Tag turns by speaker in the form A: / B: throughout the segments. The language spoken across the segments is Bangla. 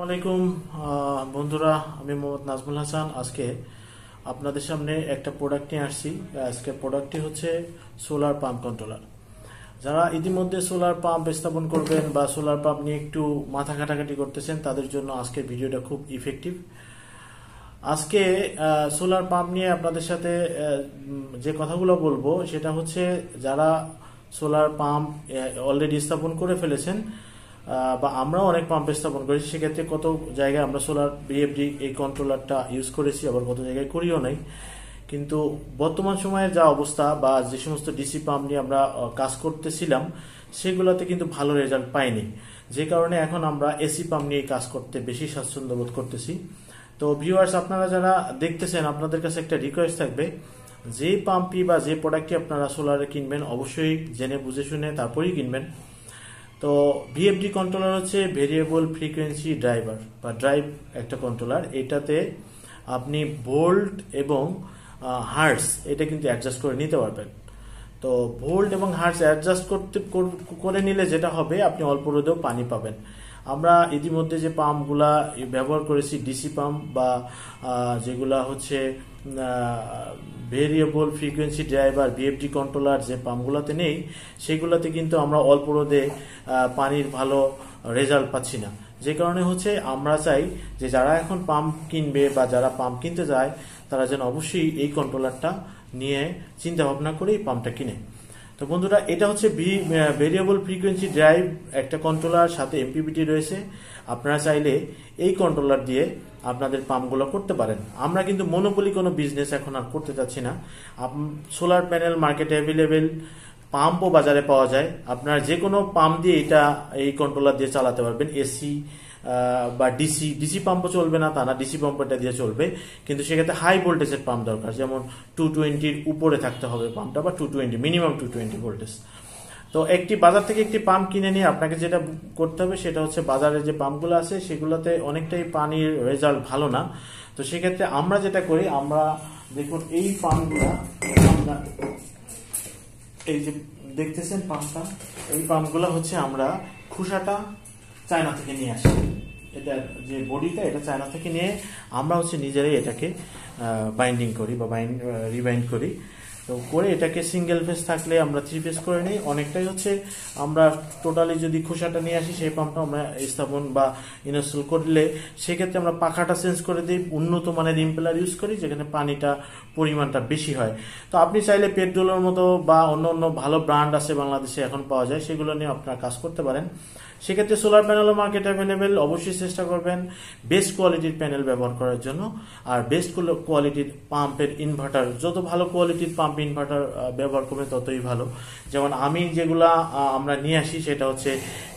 A: আসসালামাইকুম বন্ধুরা আমি মোহাম্মদ নাজমুল হাসান আজকে আপনাদের সামনে একটা প্রোডাক্ট নিয়ে আসছি আজকে প্রোডাক্টটি হচ্ছে সোলার পাম্প কন্ট্রোলার যারা ইতিমধ্যে সোলার পাম্প স্থাপন করবেন বা সোলার পাম্প নিয়ে একটু মাথা ঘাটাঘাটি করতেছেন তাদের জন্য আজকের ভিডিওটা খুব ইফেক্টিভ আজকে সোলার পাম্প নিয়ে আপনাদের সাথে যে কথাগুলো বলবো সেটা হচ্ছে যারা সোলার পাম্প অলরেডি স্থাপন করে ফেলেছেন বা আমরাও অনেক পাম্পে স্থাপন করেছি সেক্ষেত্রে কত জায়গায় আমরা সোলার বিএফডি এই কন্ট্রোলারটা ইউজ করেছি আবার কত জায়গায় করিও নাই কিন্তু বর্তমান সময়ের যা অবস্থা বা যে সমস্ত ডিসি পাম্প নিয়ে আমরা কাজ করতেছিলাম সেগুলোতে কিন্তু ভালো রেজাল্ট পাইনি যে কারণে এখন আমরা এসি পাম্প নিয়ে কাজ করতে বেশি স্বাচ্ছন্দ্য বোধ করতেছি তো ভিউয়ার্স আপনারা যারা দেখতেছেন আপনাদের কাছে একটা রিকোয়েস্ট থাকবে যে পাম্পটি বা যে প্রোডাক্টটি আপনারা সোলারে কিনবেন অবশ্যই জেনে বুঝে শুনে তারপরেই কিনবেন তো ভিএফডি কন্ট্রোলার হচ্ছে ভেরিয়েবল ফ্রিকোয়েন্সি ড্রাইভার বা ড্রাইভ একটা কন্ট্রোলার এটাতে আপনি বোল্ট এবং হার্টস এটা কিন্তু অ্যাডজাস্ট করে নিতে পারবেন তো ভোল্ট এবং হার্স অ্যাডজাস্ট করতে করে নিলে যেটা হবে আপনি অল্প রোদেও পানি পাবেন আমরা ইতিমধ্যে যে পাম্পগুলা ব্যবহার করেছি ডিসি পাম্প বা যেগুলা হচ্ছে variable frequency driver VFD controller যে পাম্পগুলোতে নেই সেগুলোতে কিন্তু আমরা অল্প রোদে পানির ভালো রেজাল্ট পাচ্ছি না যে কারণে হচ্ছে আমরা চাই যে যারা এখন পাম্প কিনবে বা যারা পাম্প কিনতে যায় তারা যেন অবশ্যই এই কন্ট্রোলারটা নিয়ে চিন্তা ভাবনা করে এই পাম্পটা কিনে তো বন্ধুরা এটা হচ্ছে বি ভেরিয়েবল ফ্রিকোয়েন্সি ড্রাইভ একটা কন্ট্রোলার সাথে এমপিপিটি রয়েছে আপনারা চাইলে এই কন্ট্রোলার দিয়ে আপনাদের পাম্পগুলো করতে পারেন আমরা কিন্তু মনোপলি কোনো বিজনেস এখন আর করতে চাচ্ছি না সোলার প্যানেল মার্কেটে অ্যাভেলেবেল পাম্পও বাজারে পাওয়া যায় আপনারা যে কোনো পাম্প দিয়ে এটা এই কন্ট্রোলার দিয়ে চালাতে পারবেন এসি বা ডিসি ডিসি পাম্পও চলবে না তা না ডিসি পাম্পটা দিয়ে চলবে কিন্তু সেক্ষেত্রে হাই ভোল্টেজের পাম্প দরকার যেমন টু টোয়েন্টির উপরে থাকতে হবে পাম্পটা বা two twenty minimum two twenty voltage তো একটি বাজার থেকে একটি পাম্প কিনে নিয়ে আপনাকে যেটা করতে হবে সেটা হচ্ছে বাজারে যে পাম্পগুলো আছে সেগুলোতে অনেকটাই পানির রেজাল্ট ভালো না তো সেক্ষেত্রে আমরা যেটা করি আমরা দেখুন এই পাম্পগুলা আমরা এই যে দেখতেছেন পাম্পটা এই পাম্পগুলো হচ্ছে আমরা খুসাটা চায়না থেকে নিয়ে আসি এটা যে বডিটা এটা চায়না থেকে নিয়ে আমরা হচ্ছে নিজেরাই এটাকে বাইন্ডিং করি বা বাইন্ড রিবাইন্ড করি তো করে এটাকে সিঙ্গেল ফেস থাকলে আমরা থ্রি ফেস করে নিই অনেকটাই হচ্ছে আমরা টোটালি যদি খোসাটা নিয়ে আসি সেই পাম্পটা আমরা স্থাপন বা ইনস্টল করলে সেক্ষেত্রে আমরা পাখাটা চেঞ্জ করে দিই উন্নত মানের ইম্পেলার ইউজ করি যেখানে পানিটা পরিমাণটা বেশি হয় তো আপনি চাইলে পেট্রোলের মতো বা অন্য অন্য ভালো ব্র্যান্ড আছে বাংলাদেশে এখন পাওয়া যায় সেগুলো নিয়ে আপনারা কাজ করতে পারেন সেক্ষেত্রে সোলার প্যানেলও মার্কেট অ্যাভেলেবেল অবশ্যই চেষ্টা করবেন বেস্ট কোয়ালিটির প্যানেল ব্যবহার করার জন্য আর বেস্ট কোয়ালিটির পাম্পের ইনভার্টার যত ভালো কোয়ালিটির পাম্প পাম্প ইনভার্টার ব্যবহার করবে ততই ভালো যেমন আমি যেগুলা আমরা নিয়ে আসি সেটা হচ্ছে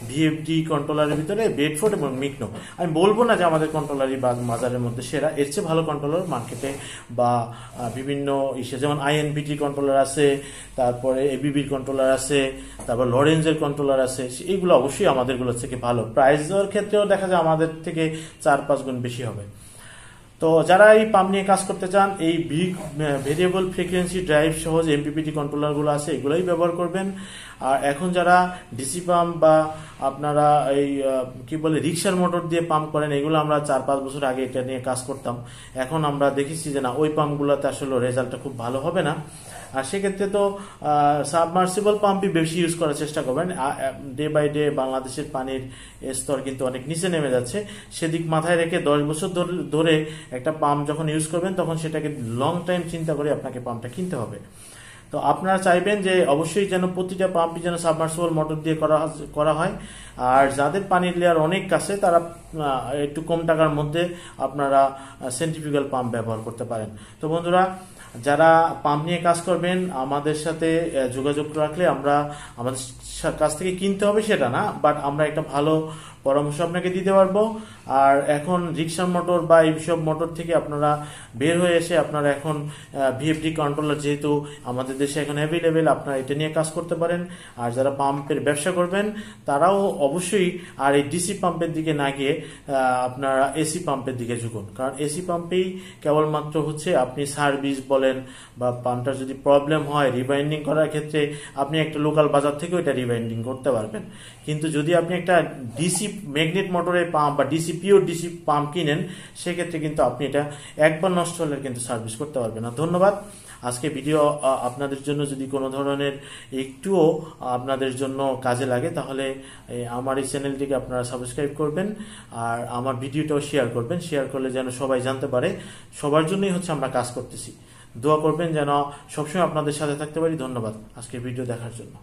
A: ভিএফডি কন্ট্রোলারের ভিতরে বেডফোর্ড এবং মিকনো আমি বলবো না যে আমাদের কন্ট্রোলারই বা মাজারের মধ্যে সেরা এর চেয়ে ভালো কন্ট্রোলার মার্কেটে বা বিভিন্ন ইসে যেমন আইএনবিটি কন্ট্রোলার আছে তারপরে এবিবির কন্ট্রোলার আছে তারপর লরেঞ্জের কন্ট্রোলার আছে এইগুলো অবশ্যই আমাদেরগুলোর থেকে ভালো প্রাইসের ক্ষেত্রেও দেখা যায় আমাদের থেকে চার পাঁচ গুণ বেশি হবে তো যারা এই পাম্প নিয়ে কাজ করতে চান এই বিগ ভেরিয়েবল ফ্রিকুয়েন্সি ড্রাইভ সহজ এমপিপিটি কন্ট্রোলারগুলো আছে এগুলোই ব্যবহার করবেন আর এখন যারা ডিসি পাম্প বা আপনারা এই কি বলে রিক্সার মোটর দিয়ে পাম্প করেন এগুলো আমরা চার পাঁচ বছর আগে এটা নিয়ে কাজ করতাম এখন আমরা দেখেছি যে না ওই পাম্পগুলোতে আসলে রেজাল্টটা খুব ভালো হবে না আর সেক্ষেত্রে তো সাবমার্সিবল পাম্পই বেশি ইউজ করার চেষ্টা করবেন ডে বাই ডে বাংলাদেশের পানির স্তর কিন্তু অনেক নিচে নেমে যাচ্ছে সেদিক মাথায় রেখে দশ বছর ধরে একটা পাম্প যখন ইউজ করবেন তখন সেটাকে লং টাইম চিন্তা করে আপনাকে পাম্পটা কিনতে হবে তো আপনারা চাইবেন যে অবশ্যই যেন প্রতিটা পাম্পই যেন সাবমার্সিবল মোটর দিয়ে করা করা হয় আর যাদের পানির লেয়ার অনেক কাছে তারা একটু কম টাকার মধ্যে আপনারা সেন্টিফিক্যাল পাম্প ব্যবহার করতে পারেন তো বন্ধুরা যারা পাম্প নিয়ে কাজ করবেন আমাদের সাথে যোগাযোগ রাখলে আমরা আমাদের কাছ থেকে কিনতে হবে সেটা না বাট আমরা একটা ভালো পরামর্শ আপনাকে দিতে পারবো আর এখন রিক্সা মোটর বা এইসব মোটর থেকে আপনারা বের হয়ে এসে আপনারা এখন ভিএফডি কন্ট্রোলার যেহেতু আমাদের দেশে এখন অ্যাভেলেবেল আপনারা এটা নিয়ে কাজ করতে পারেন আর যারা পাম্পের ব্যবসা করবেন তারাও অবশ্যই আর এই ডিসি পাম্পের দিকে না গিয়ে আপনারা এসি পাম্পের দিকে ঝুঁকুন কারণ এসি পাম্পেই কেবলমাত্র হচ্ছে আপনি সার্ভিস বলেন বা পাম্পটার যদি প্রবলেম হয় রিবাইন্ডিং করার ক্ষেত্রে আপনি একটা লোকাল বাজার থেকেও এটা রিবাইন্ডিং করতে পারবেন কিন্তু যদি আপনি একটা ডিসি ম্যাগনেট মোটরের পাম্প বা ডিসি পিওর ডিসি পাম্প কিনেন সেক্ষেত্রে কিন্তু আপনি এটা একবার নষ্ট হলে কিন্তু সার্ভিস করতে পারবেন না ধন্যবাদ আজকে ভিডিও আপনাদের জন্য যদি কোনো ধরনের একটুও আপনাদের জন্য কাজে লাগে তাহলে আমার এই চ্যানেলটিকে আপনারা সাবস্ক্রাইব করবেন আর আমার ভিডিওটাও শেয়ার করবেন শেয়ার করলে যেন সবাই জানতে পারে সবার জন্যই হচ্ছে আমরা কাজ করতেছি দোয়া করবেন যেন সবসময় আপনাদের সাথে থাকতে পারি ধন্যবাদ আজকে ভিডিও দেখার জন্য